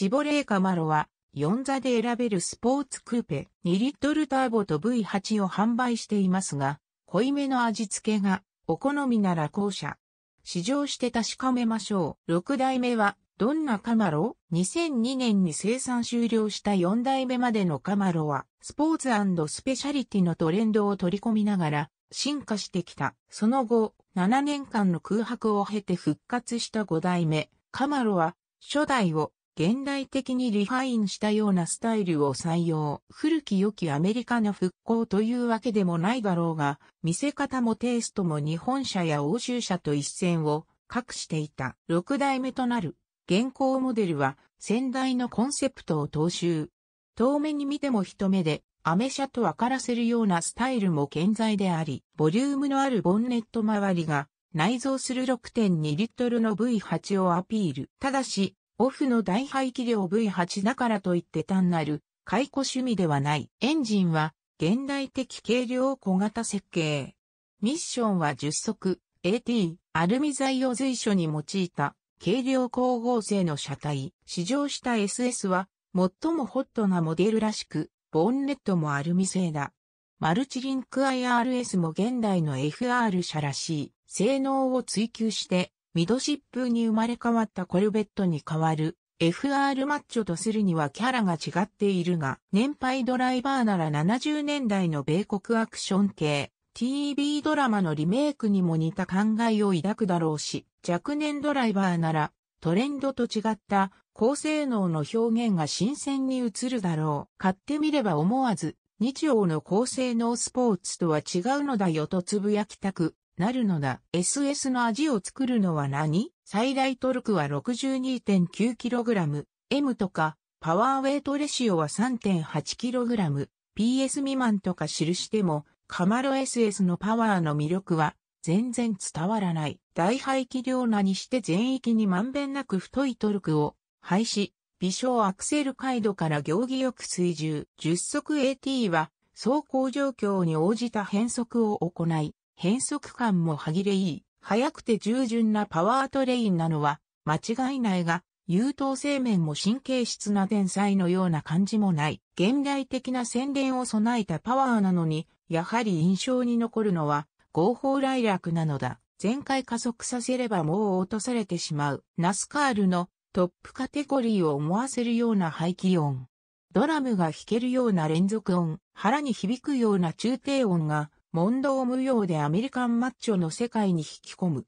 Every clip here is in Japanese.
シボレーカマロは4座で選べるスポーツクーペ2リットルターボと V8 を販売していますが、濃いめの味付けがお好みなら後者。試乗して確かめましょう。6代目はどんなカマロ ?2002 年に生産終了した4代目までのカマロは、スポーツスペシャリティのトレンドを取り込みながら、進化してきた。その後、7年間の空白を経て復活した5代目、カマロは、初代を現代的にリファインしたようなスタイルを採用。古き良きアメリカの復興というわけでもないだろうが、見せ方もテイストも日本車や欧州車と一線を画していた。6代目となる現行モデルは先代のコンセプトを踏襲。遠目に見ても一目でアメ車と分からせるようなスタイルも健在であり、ボリュームのあるボンネット周りが内蔵する6.2リットルの V8 をアピール。ただし、オフの大排気量 V8 だからといって単なる解雇趣味ではない。エンジンは現代的軽量小型設計。ミッションは10足 AT アルミ材を随所に用いた軽量光合成の車体。試乗した SS は最もホットなモデルらしく、ボンネットもアルミ製だ。マルチリンク IRS も現代の FR 車らしい性能を追求してミドシップに生まれ変わったコルベットに代わる FR マッチョとするにはキャラが違っているが、年配ドライバーなら70年代の米国アクション系、TV ドラマのリメイクにも似た考えを抱くだろうし、若年ドライバーなら、トレンドと違った高性能の表現が新鮮に映るだろう。買ってみれば思わず、日曜の高性能スポーツとは違うのだよとつぶやきたくなるのだ。SS の味を作るのは何最大トルクは 62.9kg。M とか、パワーウェイトレシオは 3.8kg。PS 未満とか記しても、カマロ SS のパワーの魅力は全然伝わらない。大排気量なにして全域にまんべんなく太いトルクを廃止。微小アクセル回路から行儀よく追従。10速 AT は走行状況に応じた変速を行い、変速感も歯切れいい、速くて従順なパワートレインなのは間違いないが、優等生面も神経質な天才のような感じもない。現代的な洗練を備えたパワーなのに、やはり印象に残るのは合法来楽なのだ。前回加速させればもう落とされてしまう。ナスカールのトップカテゴリーを思わせるような排気音。ドラムが弾けるような連続音。腹に響くような中低音が問答無用でアメリカンマッチョの世界に引き込む。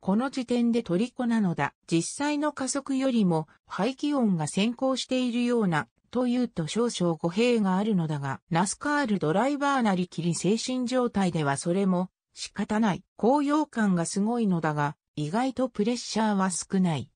この時点で虜なのだ。実際の加速よりも排気音が先行しているような、というと少々語弊があるのだが、ナスカールドライバーなりきり精神状態ではそれも仕方ない。高揚感がすごいのだが、意外とプレッシャーは少ない。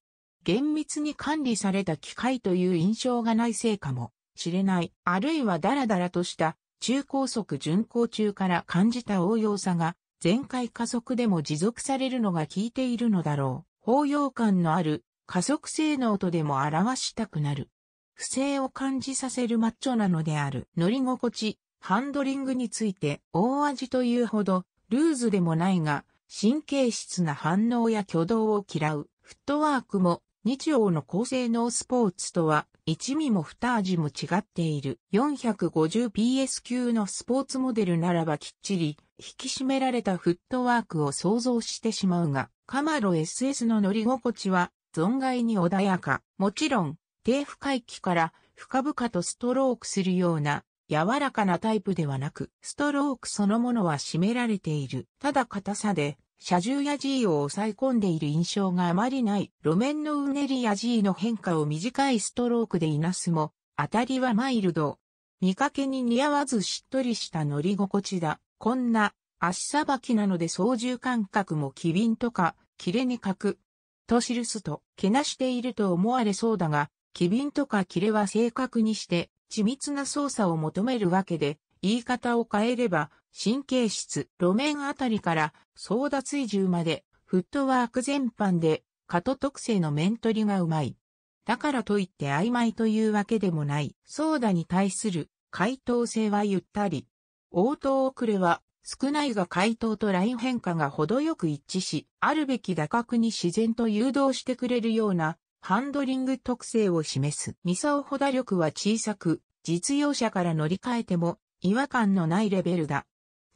厳密に管理された機械という印象がないせいかもしれない。あるいはダラダラとした中高速巡航中から感じた応用さが、全開加速でも持続されるのが効いているのだろう。包容感のある加速性能とでも表したくなる。不正を感じさせるマッチョなのである。乗り心地、ハンドリングについて大味というほど、ルーズでもないが、神経質な反応や挙動を嫌う。フットワークも日曜の高性能スポーツとは一味も二味も違っている 450PS 級のスポーツモデルならばきっちり引き締められたフットワークを想像してしまうが、カマロ SS の乗り心地は存外に穏やか。もちろん、低負荷域から深々とストロークするような柔らかなタイプではなく、ストロークそのものは締められている。ただ硬さで車重や G を抑え込んでいる印象があまりない路面のうねりや G の変化を短いストロークでいなすも、当たりはマイルド。見かけに似合わずしっとりした乗り心地だ。こんな足さばきなので操縦感覚も機敏とか、切れに欠く。と記すと、けなしていると思われそうだが、機敏とか切れは正確にして、緻密な操作を求めるわけで、言い方を変えれば、神経質、路面あたりから争奪移住まで、フットワーク全般で、加藤特性の面取りがうまい。だからといって曖昧というわけでもない、ソーダに対する回答性はゆったり。応答遅れは少ないが回答とライン変化が程よく一致し、あるべき打角に自然と誘導してくれるようなハンドリング特性を示す。ミサオホダ力は小さく、実用者から乗り換えても違和感のないレベルだ。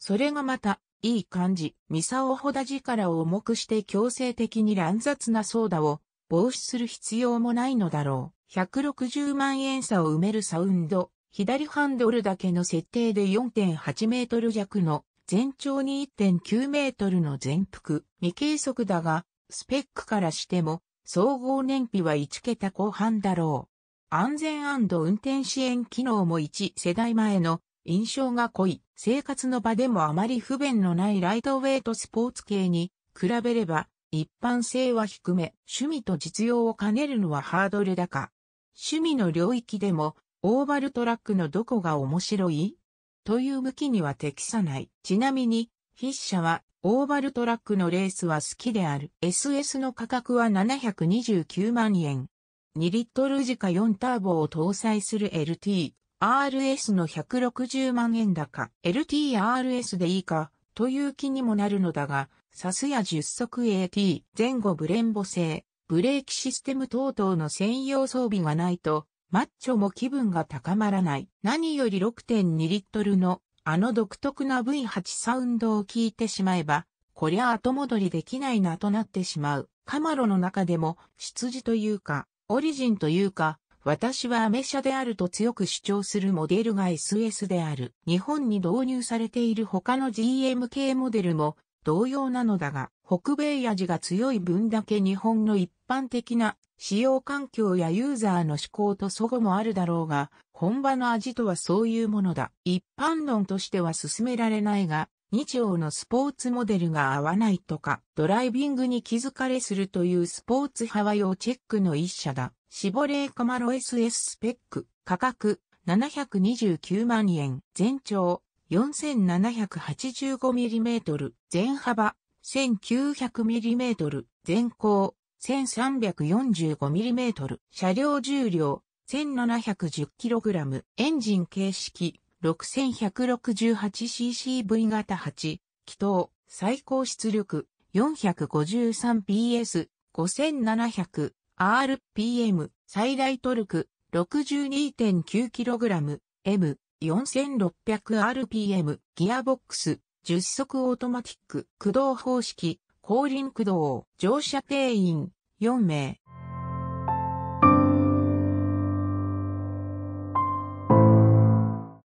それがまた、いい感じ、ミサオほど力を重くして強制的に乱雑なソーダを防止する必要もないのだろう。160万円差を埋めるサウンド、左ハンドルだけの設定で4.8メートル弱の全長に1 9メートルの全幅、未計測だが、スペックからしても、総合燃費は1桁後半だろう。安全運転支援機能も1世代前の印象が濃い、生活の場でもあまり不便のないライトウェイトスポーツ系に比べれば一般性は低め、趣味と実用を兼ねるのはハードル高。趣味の領域でもオーバルトラックのどこが面白いという向きには適さない。ちなみに、筆者はオーバルトラックのレースは好きである。SS の価格は729万円。2リットル時価4ターボを搭載する LT。RS の160万円高、LTRS でいいか、という気にもなるのだが、サスや10速 AT、前後ブレンボ製、ブレーキシステム等々の専用装備がないと、マッチョも気分が高まらない。何より6.2リットルの、あの独特な V8 サウンドを聞いてしまえば、こりゃ後戻りできないなとなってしまう。カマロの中でも、羊というか、オリジンというか、私はアメ車であると強く主張するモデルが SS である。日本に導入されている他の GM 系モデルも同様なのだが、北米味が強い分だけ日本の一般的な使用環境やユーザーの思考と齟齬もあるだろうが、本場の味とはそういうものだ。一般論としては進められないが、日曜のスポーツモデルが合わないとか、ドライビングに気づかれするというスポーツ派は要チェックの一社だ。シボレーカマロ SS スペック、価格、729万円、全長、4785mm、全幅、1900mm、全高、1345mm、車両重量、1710kg、エンジン形式、6168ccV 型8、気筒、最高出力、453PS、5700、RPM、最大トルク、62.9kg、M、4600rpm、ギアボックス、10速オートマティック、駆動方式、後輪駆動、乗車定員、4名、